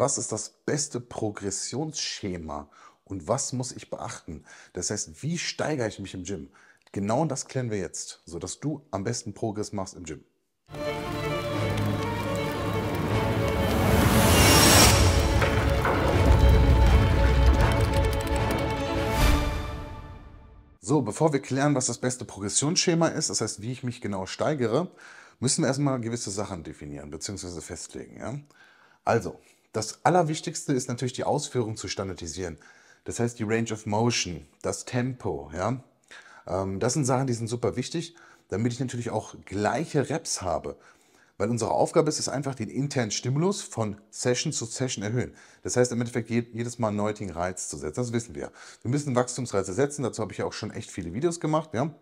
was ist das beste Progressionsschema und was muss ich beachten? Das heißt, wie steigere ich mich im Gym? Genau das klären wir jetzt, sodass du am besten Progress machst im Gym. So, bevor wir klären, was das beste Progressionsschema ist, das heißt, wie ich mich genau steigere, müssen wir erstmal gewisse Sachen definieren bzw. festlegen. Ja? Also, das Allerwichtigste ist natürlich die Ausführung zu standardisieren. Das heißt die Range of Motion, das Tempo. Ja? Ähm, das sind Sachen, die sind super wichtig, damit ich natürlich auch gleiche Reps habe. Weil unsere Aufgabe ist es einfach, den internen Stimulus von Session zu Session erhöhen. Das heißt im Endeffekt jedes Mal einen neuen Reiz zu setzen. Das wissen wir. Wir müssen Wachstumsreize setzen. Dazu habe ich ja auch schon echt viele Videos gemacht. Ja?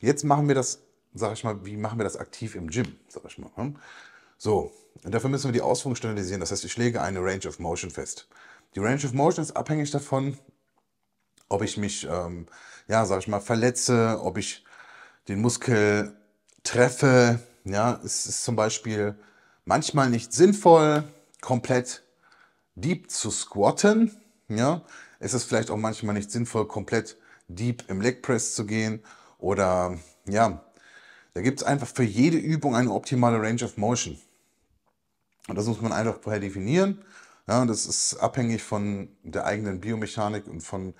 Jetzt machen wir das, sage ich mal, wie machen wir das aktiv im Gym, sage ich mal. Hm? So, und dafür müssen wir die Ausführung standardisieren. Das heißt, ich lege eine Range of Motion fest. Die Range of Motion ist abhängig davon, ob ich mich, ähm, ja, sag ich mal, verletze, ob ich den Muskel treffe. Ja, es ist zum Beispiel manchmal nicht sinnvoll, komplett deep zu squatten. Ja, es ist vielleicht auch manchmal nicht sinnvoll, komplett deep im Leg Press zu gehen oder ja, da gibt es einfach für jede Übung eine optimale Range of Motion. Und das muss man einfach vorher definieren. Ja, und das ist abhängig von der eigenen Biomechanik und von,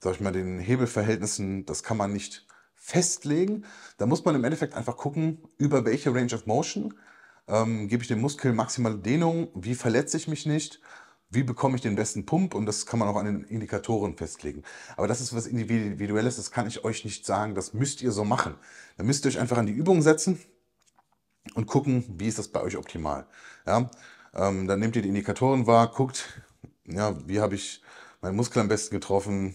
sag ich mal, den Hebelverhältnissen. Das kann man nicht festlegen. Da muss man im Endeffekt einfach gucken, über welche Range of Motion ähm, gebe ich dem Muskel maximale Dehnung, wie verletze ich mich nicht, wie bekomme ich den besten Pump und das kann man auch an den Indikatoren festlegen. Aber das ist was Individuelles, das kann ich euch nicht sagen, das müsst ihr so machen. Da müsst ihr euch einfach an die Übung setzen, und gucken, wie ist das bei euch optimal. Ja? Ähm, dann nehmt ihr die Indikatoren wahr, guckt, ja, wie habe ich meinen Muskel am besten getroffen,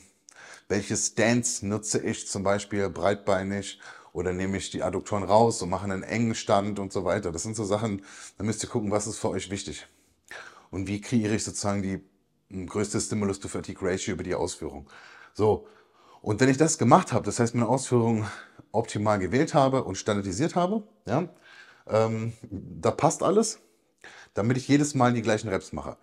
welche Stance nutze ich zum Beispiel breitbeinig oder nehme ich die Adduktoren raus und mache einen engen Stand und so weiter. Das sind so Sachen, da müsst ihr gucken, was ist für euch wichtig und wie kreiere ich sozusagen die hm, größte Stimulus-to-Fatigue-Ratio über die Ausführung. So, und wenn ich das gemacht habe, das heißt meine Ausführung optimal gewählt habe und standardisiert habe, ja, ähm, da passt alles, damit ich jedes Mal die gleichen Reps mache.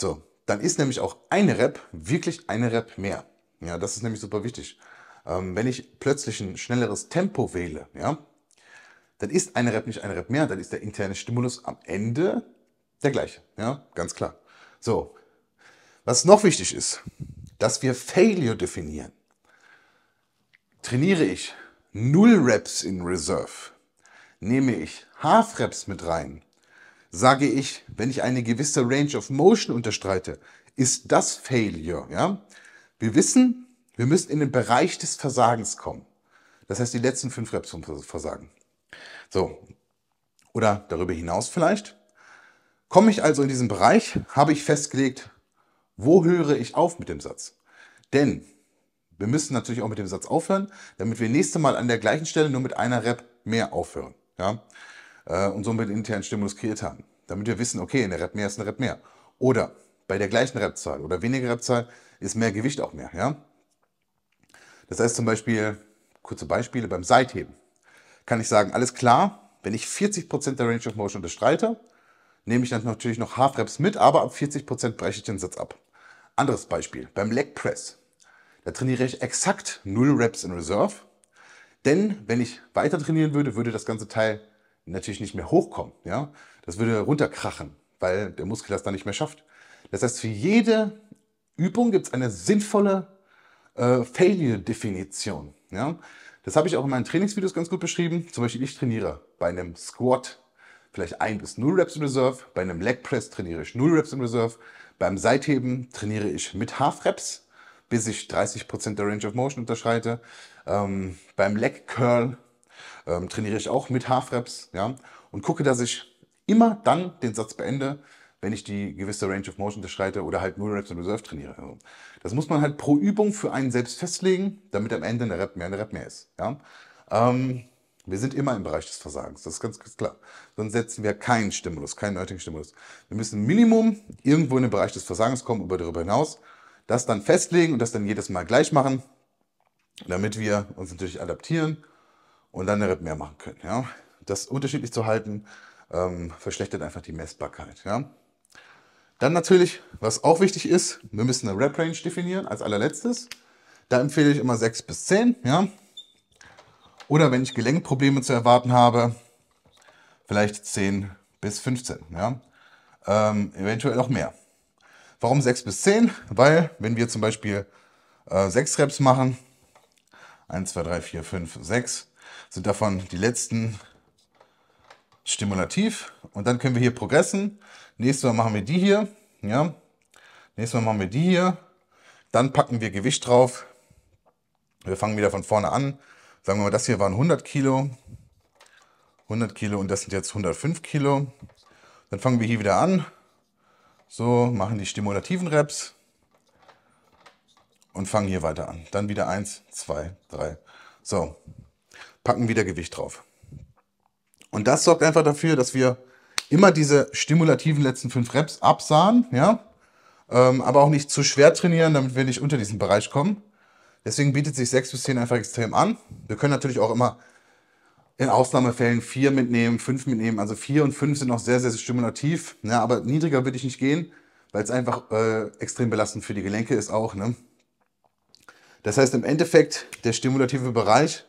So, dann ist nämlich auch eine Rep wirklich eine Rep mehr. Ja, das ist nämlich super wichtig. Ähm, wenn ich plötzlich ein schnelleres Tempo wähle, ja, dann ist eine Rep nicht eine Rep mehr, dann ist der interne Stimulus am Ende der gleiche. Ja, ganz klar. So, was noch wichtig ist, dass wir Failure definieren. Trainiere ich null Reps in Reserve, nehme ich Half-Reps mit rein, sage ich, wenn ich eine gewisse Range of Motion unterstreite, ist das Failure. Ja? Wir wissen, wir müssen in den Bereich des Versagens kommen. Das heißt, die letzten fünf Reps vom Versagen. So. Oder darüber hinaus vielleicht. Komme ich also in diesen Bereich, habe ich festgelegt, wo höre ich auf mit dem Satz? Denn wir müssen natürlich auch mit dem Satz aufhören, damit wir nächste Mal an der gleichen Stelle nur mit einer Rep mehr aufhören ja, äh, und somit internen Stimulus kreiert haben. Damit wir wissen, okay, eine Rep mehr ist eine Rep mehr. Oder bei der gleichen Repzahl oder weniger Repzahl ist mehr Gewicht auch mehr. Ja? Das heißt zum Beispiel, kurze Beispiele, beim Seitheben kann ich sagen, alles klar, wenn ich 40% der Range of Motion unterstreite, nehme ich dann natürlich noch Half Reps mit, aber ab 40% breche ich den Satz ab. Anderes Beispiel, beim Leg Press. Da trainiere ich exakt 0 Reps in Reserve denn wenn ich weiter trainieren würde, würde das ganze Teil natürlich nicht mehr hochkommen. Ja? Das würde runterkrachen, weil der Muskel das dann nicht mehr schafft. Das heißt, für jede Übung gibt es eine sinnvolle äh, Failure-Definition. Ja? Das habe ich auch in meinen Trainingsvideos ganz gut beschrieben. Zum Beispiel, ich trainiere bei einem Squat vielleicht 1 bis 0 Reps in Reserve, bei einem Leg Press trainiere ich 0 Reps in Reserve, beim Seitheben trainiere ich mit Half Reps, bis ich 30% der Range of Motion unterschreite. Ähm, beim Leg Curl ähm, trainiere ich auch mit Half Halfreps ja, und gucke, dass ich immer dann den Satz beende, wenn ich die gewisse Range of Motion unterschreite oder halt nur Reps und Reserve trainiere. Also das muss man halt pro Übung für einen selbst festlegen, damit am Ende eine Rep mehr eine Rep mehr ist. Ja? Ähm, wir sind immer im Bereich des Versagens, das ist ganz, ganz klar. Sonst setzen wir keinen Stimulus, keinen nötigen Stimulus. Wir müssen Minimum irgendwo in den Bereich des Versagens kommen, über darüber hinaus, das dann festlegen und das dann jedes Mal gleich machen, damit wir uns natürlich adaptieren und dann eine RIP mehr machen können. Ja? Das unterschiedlich zu halten, ähm, verschlechtert einfach die Messbarkeit. Ja? Dann natürlich, was auch wichtig ist, wir müssen eine Rep-Range definieren als allerletztes. Da empfehle ich immer 6 bis 10. Ja? Oder wenn ich Gelenkprobleme zu erwarten habe, vielleicht 10 bis 15. Ja? Ähm, eventuell auch mehr. Warum 6 bis 10? Weil, wenn wir zum Beispiel äh, 6 Reps machen, 1, 2, 3, 4, 5, 6 sind davon die letzten stimulativ. Und dann können wir hier progressen. Nächstes Mal machen wir die hier. Ja. Nächstes Mal machen wir die hier. Dann packen wir Gewicht drauf. Wir fangen wieder von vorne an. Sagen wir mal, das hier waren 100 Kilo. 100 Kilo und das sind jetzt 105 Kilo. Dann fangen wir hier wieder an. So, machen die stimulativen Reps und fangen hier weiter an. Dann wieder 1, 2, 3. So, packen wieder Gewicht drauf. Und das sorgt einfach dafür, dass wir immer diese stimulativen letzten 5 Reps absahen, ja, ähm, aber auch nicht zu schwer trainieren, damit wir nicht unter diesen Bereich kommen. Deswegen bietet sich 6 bis 10 einfach extrem an. Wir können natürlich auch immer in Ausnahmefällen 4 mitnehmen, 5 mitnehmen. Also 4 und 5 sind auch sehr, sehr stimulativ. Ja, aber niedriger würde ich nicht gehen, weil es einfach äh, extrem belastend für die Gelenke ist auch. Ne? Das heißt, im Endeffekt, der stimulative Bereich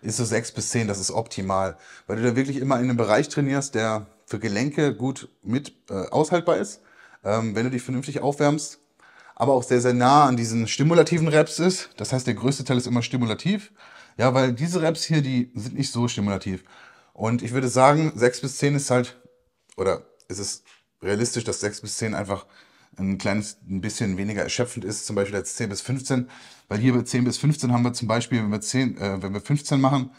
ist so 6 bis 10, das ist optimal, weil du da wirklich immer in einem Bereich trainierst, der für Gelenke gut mit äh, aushaltbar ist, ähm, wenn du dich vernünftig aufwärmst, aber auch sehr, sehr nah an diesen stimulativen Reps ist. Das heißt, der größte Teil ist immer stimulativ, ja, weil diese Reps hier, die sind nicht so stimulativ. Und ich würde sagen, 6 bis 10 ist halt, oder ist es realistisch, dass 6 bis 10 einfach ein kleines, ein bisschen weniger erschöpfend ist, zum Beispiel als 10 bis 15. Weil hier bei 10 bis 15 haben wir zum Beispiel, wenn wir, 10, äh, wenn wir 15 machen,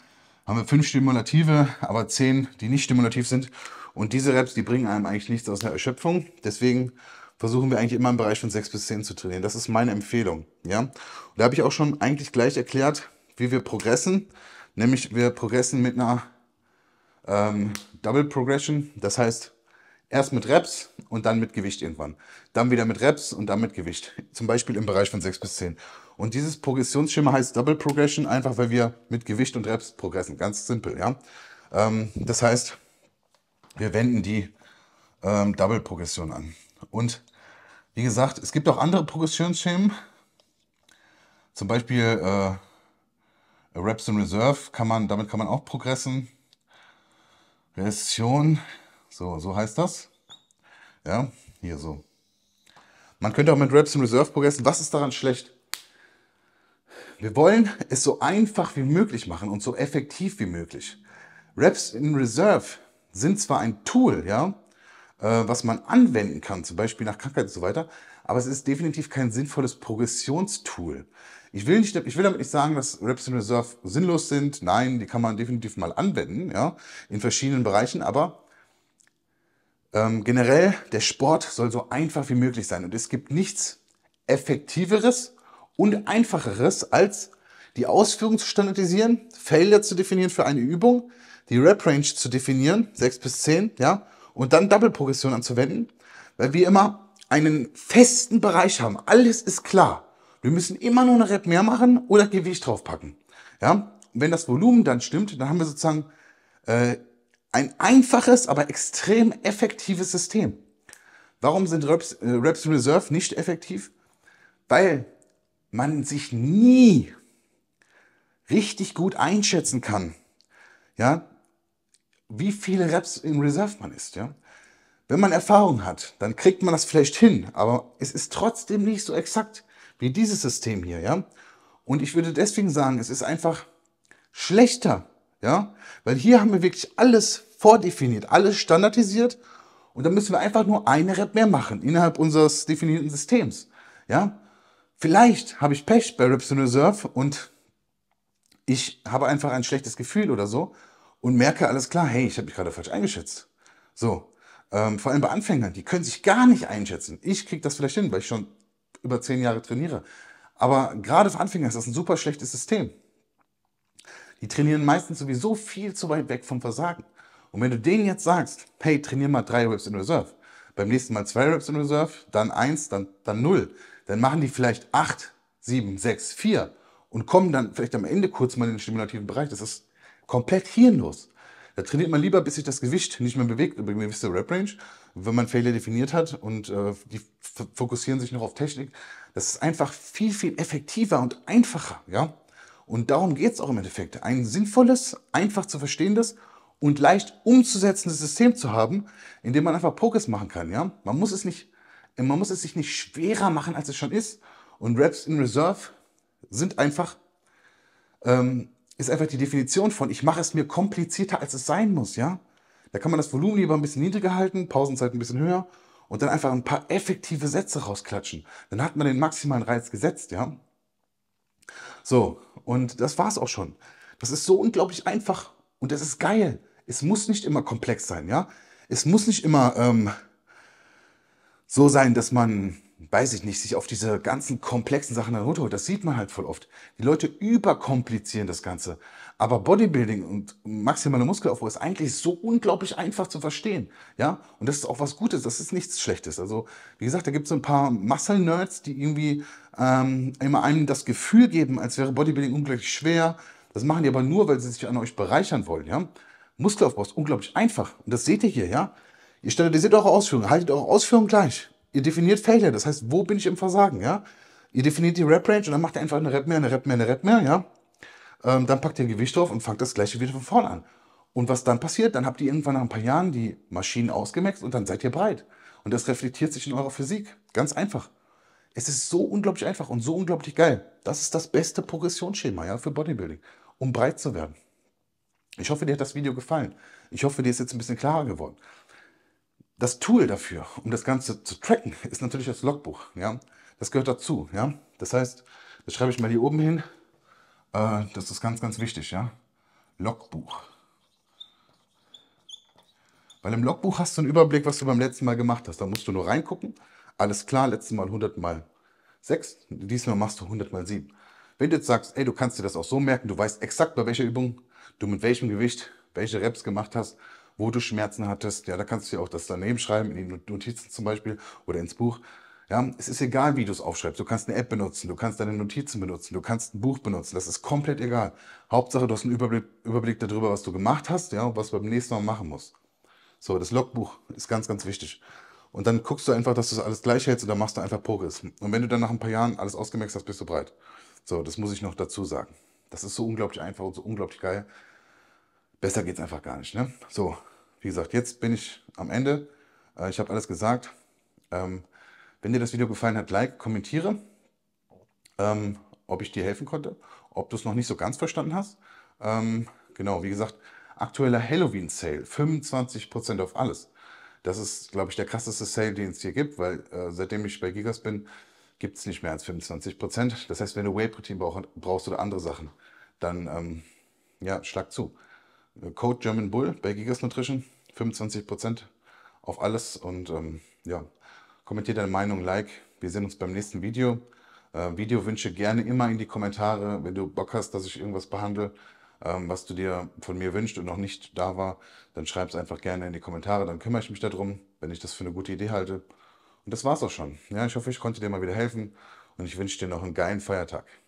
haben wir 5 stimulative, aber 10, die nicht stimulativ sind. Und diese Reps, die bringen einem eigentlich nichts aus der Erschöpfung. Deswegen versuchen wir eigentlich immer im Bereich von 6 bis 10 zu trainieren. Das ist meine Empfehlung. Ja? Und da habe ich auch schon eigentlich gleich erklärt, wie wir progressen. Nämlich wir progressen mit einer ähm, Double Progression. Das heißt, Erst mit Reps und dann mit Gewicht irgendwann. Dann wieder mit Reps und dann mit Gewicht. Zum Beispiel im Bereich von 6 bis 10. Und dieses Progressionsschema heißt Double Progression, einfach weil wir mit Gewicht und Reps progressen. Ganz simpel, ja. Ähm, das heißt, wir wenden die ähm, Double Progression an. Und wie gesagt, es gibt auch andere Progressionsschemen. Zum Beispiel äh, Reps in Reserve kann man, damit kann man auch progressen. Regression so, so heißt das. Ja, hier so. Man könnte auch mit Reps in Reserve progressen. Was ist daran schlecht? Wir wollen es so einfach wie möglich machen und so effektiv wie möglich. Reps in Reserve sind zwar ein Tool, ja, äh, was man anwenden kann, zum Beispiel nach Krankheit und so weiter, aber es ist definitiv kein sinnvolles Progressionstool. Ich will, nicht, ich will damit nicht sagen, dass Reps in Reserve sinnlos sind. Nein, die kann man definitiv mal anwenden, ja, in verschiedenen Bereichen, aber ähm, generell, der Sport soll so einfach wie möglich sein und es gibt nichts effektiveres und einfacheres als die Ausführung zu standardisieren, Failure zu definieren für eine Übung, die Rep Range zu definieren, 6 bis 10, ja, und dann Double Progression anzuwenden, weil wir immer einen festen Bereich haben. Alles ist klar. Wir müssen immer nur eine Rep mehr machen oder Gewicht draufpacken. Ja, und wenn das Volumen dann stimmt, dann haben wir sozusagen äh, ein einfaches, aber extrem effektives System. Warum sind Reps, äh, Reps in Reserve nicht effektiv? Weil man sich nie richtig gut einschätzen kann, ja, wie viele Reps in Reserve man ist, ja. Wenn man Erfahrung hat, dann kriegt man das vielleicht hin, aber es ist trotzdem nicht so exakt wie dieses System hier, ja. Und ich würde deswegen sagen, es ist einfach schlechter ja? Weil hier haben wir wirklich alles vordefiniert, alles standardisiert und dann müssen wir einfach nur eine Rep mehr machen innerhalb unseres definierten Systems. Ja? Vielleicht habe ich Pech bei Reps in Reserve und ich habe einfach ein schlechtes Gefühl oder so und merke alles klar, hey, ich habe mich gerade falsch eingeschätzt. So, ähm, vor allem bei Anfängern, die können sich gar nicht einschätzen. Ich kriege das vielleicht hin, weil ich schon über zehn Jahre trainiere. Aber gerade für Anfänger ist das ein super schlechtes System. Die trainieren meistens sowieso viel zu weit weg vom Versagen. Und wenn du denen jetzt sagst, hey, trainier mal drei Reps in Reserve, beim nächsten Mal zwei Reps in Reserve, dann eins, dann, dann null, dann machen die vielleicht acht, sieben, sechs, vier und kommen dann vielleicht am Ende kurz mal in den stimulativen Bereich. Das ist komplett hirnlos. Da trainiert man lieber, bis sich das Gewicht nicht mehr bewegt über eine gewisse Rep-Range, wenn man Failure definiert hat und äh, die fokussieren sich noch auf Technik. Das ist einfach viel, viel effektiver und einfacher, ja. Und darum geht es auch im Endeffekt. Ein sinnvolles, einfach zu verstehendes und leicht umzusetzendes System zu haben, in dem man einfach Pokers machen kann. Ja? Man, muss es nicht, man muss es sich nicht schwerer machen, als es schon ist. Und Raps in Reserve sind einfach, ähm, ist einfach die Definition von, ich mache es mir komplizierter, als es sein muss. Ja? Da kann man das Volumen lieber ein bisschen niedriger halten, Pausenzeit ein bisschen höher und dann einfach ein paar effektive Sätze rausklatschen. Dann hat man den maximalen Reiz gesetzt, ja. So, und das war's auch schon. Das ist so unglaublich einfach und das ist geil. Es muss nicht immer komplex sein, ja. Es muss nicht immer ähm, so sein, dass man, weiß ich nicht, sich auf diese ganzen komplexen Sachen herunterholt. Das sieht man halt voll oft. Die Leute überkomplizieren das Ganze. Aber Bodybuilding und maximale Muskelaufbau ist eigentlich so unglaublich einfach zu verstehen. Ja? Und das ist auch was Gutes, das ist nichts Schlechtes. Also, wie gesagt, da gibt es so ein paar Muscle-Nerds, die irgendwie ähm, immer einem das Gefühl geben, als wäre Bodybuilding unglaublich schwer. Das machen die aber nur, weil sie sich an euch bereichern wollen. Ja? Muskelaufbau ist unglaublich einfach. Und das seht ihr hier, ja. Ihr standardisiert eure Ausführungen, haltet eure Ausführungen gleich. Ihr definiert Failure, das heißt, wo bin ich im Versagen, ja. Ihr definiert die rap range und dann macht ihr einfach eine Rap mehr, eine Rap mehr, eine Rap mehr, ja. Ähm, dann packt ihr ein Gewicht drauf und fangt das gleiche wieder von vorne an. Und was dann passiert, dann habt ihr irgendwann nach ein paar Jahren die Maschinen ausgemaxt und dann seid ihr breit. Und das reflektiert sich in eurer Physik. Ganz einfach. Es ist so unglaublich einfach und so unglaublich geil. Das ist das beste Progressionsschema ja, für Bodybuilding, um breit zu werden. Ich hoffe, dir hat das Video gefallen. Ich hoffe, dir ist jetzt ein bisschen klarer geworden. Das Tool dafür, um das Ganze zu tracken, ist natürlich das Logbuch. Ja? Das gehört dazu. Ja? Das heißt, das schreibe ich mal hier oben hin. Äh, das ist ganz, ganz wichtig, ja. Logbuch. Weil im Logbuch hast du einen Überblick, was du beim letzten Mal gemacht hast. Da musst du nur reingucken. Alles klar, letztes Mal 100 mal 6, diesmal machst du 100 mal 7. Wenn du jetzt sagst, ey, du kannst dir das auch so merken, du weißt exakt, bei welcher Übung du mit welchem Gewicht welche Reps gemacht hast, wo du Schmerzen hattest, ja, da kannst du dir auch das daneben schreiben, in die Notizen zum Beispiel oder ins Buch. Ja, es ist egal, wie du es aufschreibst. Du kannst eine App benutzen, du kannst deine Notizen benutzen, du kannst ein Buch benutzen. Das ist komplett egal. Hauptsache, du hast einen Überblick, Überblick darüber, was du gemacht hast, ja, und was du beim nächsten Mal machen musst. So, das Logbuch ist ganz, ganz wichtig. Und dann guckst du einfach, dass du das alles gleich hältst und dann machst du einfach Progress. Und wenn du dann nach ein paar Jahren alles ausgemerkt hast, bist du breit. So, das muss ich noch dazu sagen. Das ist so unglaublich einfach und so unglaublich geil. Besser geht es einfach gar nicht. Ne? So, wie gesagt, jetzt bin ich am Ende. Äh, ich habe alles gesagt. Ähm, wenn dir das Video gefallen hat, like, kommentiere, ähm, ob ich dir helfen konnte, ob du es noch nicht so ganz verstanden hast. Ähm, genau, wie gesagt, aktueller Halloween-Sale, 25% auf alles. Das ist, glaube ich, der krasseste Sale, den es hier gibt, weil äh, seitdem ich bei Gigas bin, gibt es nicht mehr als 25%. Das heißt, wenn du Whey-Protein brauch, brauchst oder andere Sachen, dann ähm, ja, schlag zu. Äh, Code German Bull bei Gigas Nutrition, 25% auf alles und ähm, ja, Kommentiert deine Meinung, like. Wir sehen uns beim nächsten Video. Äh, Videowünsche gerne immer in die Kommentare, wenn du Bock hast, dass ich irgendwas behandle, ähm, was du dir von mir wünscht und noch nicht da war, dann schreib es einfach gerne in die Kommentare, dann kümmere ich mich darum, wenn ich das für eine gute Idee halte. Und das war's auch schon. Ja, ich hoffe, ich konnte dir mal wieder helfen und ich wünsche dir noch einen geilen Feiertag.